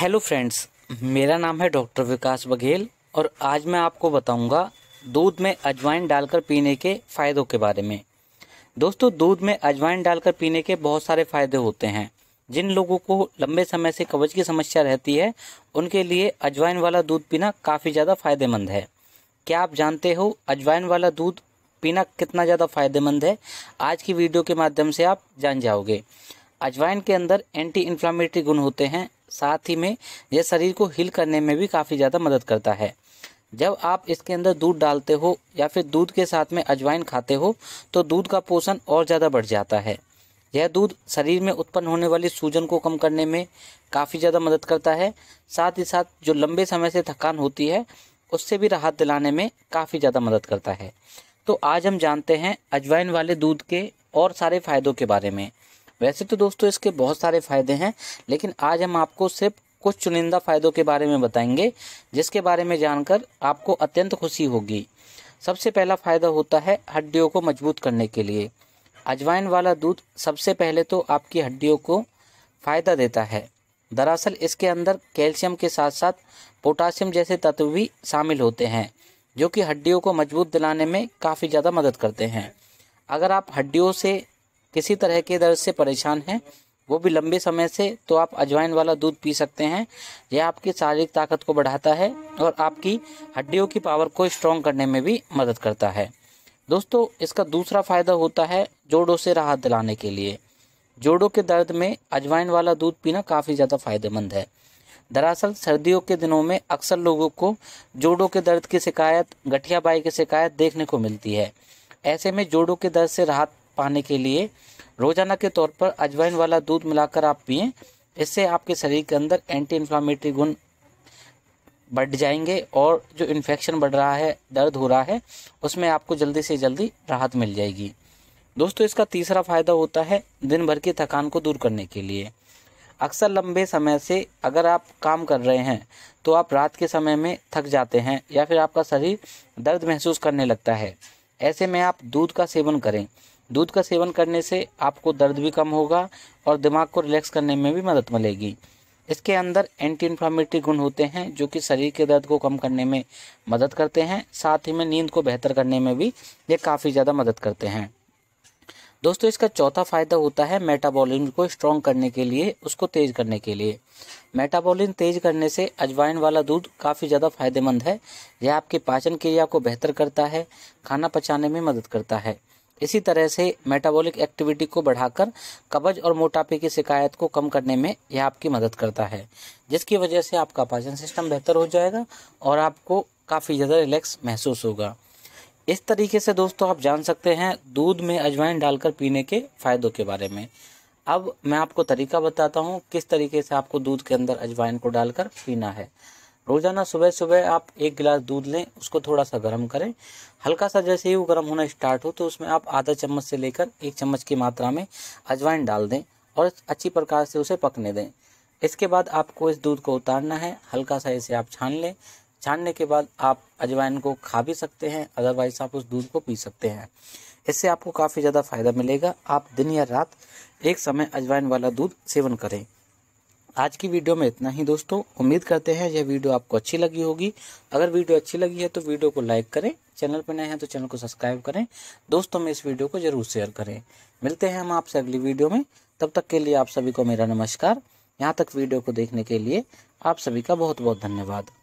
hello friends मेरा नाम है डॉक्टर विकास बघेल और आज मैं आपको बताऊंगा दूध में अजवाइन डालकर पीने के फ़ायदों के बारे में दोस्तों दूध में अजवाइन डालकर पीने के बहुत सारे फ़ायदे होते हैं जिन लोगों को लंबे समय से कब्ज की समस्या रहती है उनके लिए अजवाइन वाला दूध पीना काफ़ी ज़्यादा फ़ायदेमंद है क्या आप जानते हो अजवाइन वाला दूध पीना कितना ज़्यादा फ़ायदेमंद है आज की वीडियो के माध्यम से आप जान जाओगे अजवाइन के अंदर एंटी इन्फ्लामेटरी गुण होते हैं साथ ही में यह शरीर को हिल करने में भी काफ़ी ज़्यादा मदद करता है जब आप इसके अंदर दूध डालते हो या फिर दूध के साथ में अजवाइन खाते हो तो दूध का पोषण और ज़्यादा बढ़ जाता है यह दूध शरीर में उत्पन्न होने वाली सूजन को कम करने में काफ़ी ज़्यादा मदद करता है साथ ही साथ जो लंबे समय से थकान होती है उससे भी राहत दिलाने में काफ़ी ज़्यादा मदद करता है तो आज हम जानते हैं अजवाइन वाले दूध के और सारे फ़ायदों के बारे में वैसे तो दोस्तों इसके बहुत सारे फ़ायदे हैं लेकिन आज हम आपको सिर्फ कुछ चुनिंदा फ़ायदों के बारे में बताएंगे जिसके बारे में जानकर आपको अत्यंत खुशी होगी सबसे पहला फ़ायदा होता है हड्डियों को मजबूत करने के लिए अजवाइन वाला दूध सबसे पहले तो आपकी हड्डियों को फ़ायदा देता है दरअसल इसके अंदर कैल्शियम के साथ साथ पोटासियम जैसे तत्व भी शामिल होते हैं जो कि हड्डियों को मजबूत दिलाने में काफ़ी ज़्यादा मदद करते हैं अगर आप हड्डियों से किसी तरह के दर्द से परेशान हैं वो भी लंबे समय से तो आप अजवाइन वाला दूध पी सकते हैं यह आपकी शारीरिक ताकत को बढ़ाता है और आपकी हड्डियों की पावर को स्ट्रॉन्ग करने में भी मदद करता है दोस्तों इसका दूसरा फ़ायदा होता है जोड़ों से राहत दिलाने के लिए जोड़ों के दर्द में अजवाइन वाला दूध पीना काफ़ी ज़्यादा फायदेमंद है दरअसल सर्दियों के दिनों में अक्सर लोगों को जोड़ों के दर्द की शिकायत गठिया बाई की शिकायत देखने को मिलती है ऐसे में जोड़ों के दर्द से राहत पाने के लिए रोजाना के तौर पर अजवाइन वाला दूध मिलाकर आप पिए इससे आपके शरीर के अंदर एंटी इन्फ्लामेटरी गुण बढ़ जाएंगे और जो इन्फेक्शन बढ़ रहा है दर्द हो रहा है उसमें आपको जल्दी से जल्दी राहत मिल जाएगी दोस्तों इसका तीसरा फायदा होता है दिन भर की थकान को दूर करने के लिए अक्सर लंबे समय से अगर आप काम कर रहे हैं तो आप रात के समय में थक जाते हैं या फिर आपका शरीर दर्द महसूस करने लगता है ऐसे में आप दूध का सेवन करें दूध का सेवन करने से आपको दर्द भी कम होगा और दिमाग को रिलैक्स करने में भी मदद मिलेगी इसके अंदर एंटी इन्फ्लामेटरी गुण होते हैं जो कि शरीर के दर्द को कम करने में मदद करते हैं साथ ही में नींद को बेहतर करने में भी ये काफ़ी ज़्यादा मदद करते हैं दोस्तों इसका चौथा फायदा होता है मेटाबॉलिज्म को स्ट्रॉन्ग करने के लिए उसको तेज करने के लिए मेटाबॉलिज्म तेज करने से अजवाइन वाला दूध काफ़ी ज़्यादा फायदेमंद है यह आपके पाचन क्रिया को बेहतर करता है खाना पचाने में मदद करता है इसी तरह से मेटाबॉलिक एक्टिविटी को बढ़ाकर कब्ज और मोटापे की शिकायत को कम करने में यह आपकी मदद करता है जिसकी वजह से आपका पाचन सिस्टम बेहतर हो जाएगा और आपको काफ़ी ज़्यादा रिलैक्स महसूस होगा इस तरीके से दोस्तों आप जान सकते हैं दूध में अजवाइन डालकर पीने के फ़ायदों के बारे में अब मैं आपको तरीका बताता हूँ किस तरीके से आपको दूध के अंदर अजवाइन को डालकर पीना है रोज़ाना सुबह सुबह आप एक गिलास दूध लें उसको थोड़ा सा गर्म करें हल्का सा जैसे ही वो गर्म होना स्टार्ट हो तो उसमें आप आधा चम्मच से लेकर एक चम्मच की मात्रा में अजवाइन डाल दें और अच्छी प्रकार से उसे पकने दें इसके बाद आपको इस दूध को उतारना है हल्का सा इसे आप छान लें छानने के बाद आप अजवाइन को खा भी सकते हैं अदरवाइज आप उस दूध को पी सकते हैं इससे आपको काफ़ी ज़्यादा फायदा मिलेगा आप दिन या रात एक समय अजवाइन वाला दूध सेवन करें आज की वीडियो में इतना ही दोस्तों उम्मीद करते हैं यह वीडियो आपको अच्छी लगी होगी अगर वीडियो अच्छी लगी है तो वीडियो को लाइक करें चैनल पर नए हैं तो चैनल को सब्सक्राइब करें दोस्तों में इस वीडियो को जरूर शेयर करें मिलते हैं हम आपसे अगली वीडियो में तब तक के लिए आप सभी को मेरा नमस्कार यहाँ तक वीडियो को देखने के लिए आप सभी का बहुत बहुत धन्यवाद